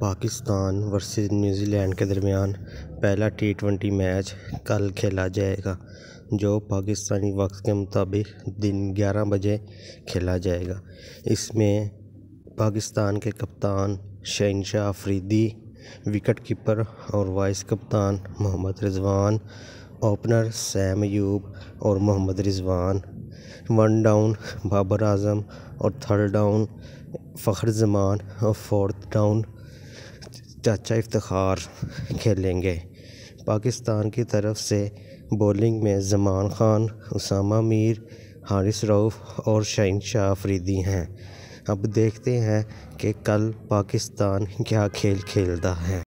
Pakistan versus New Zealand के दरमियान पहला टी ट्वेंटी मैच कल खेला जाएगा जो पाकिस्तानी वक्त के मुताबिक दिन ग्यारह बजे खेला जाएगा इसमें पाकिस्तान के कप्तान शहनशाह अफरीदी विकेट कीपर और वाइस कप्तान मोहम्मद रिजवान ओपनर सैम यूब और मोहम्मद रिजवान वन डाउन बाबर आजम और थर्ड डाउन फ़खर जमान और फोर्थ डाउन चाचा अच्छा इफ्तार खेलेंगे पाकिस्तान की तरफ से बॉलिंग में ज़मान ख़ान उसामा मीर हारिस रऊफ़ और शाह आफरीदी हैं अब देखते हैं कि कल पाकिस्तान क्या खेल खेलता है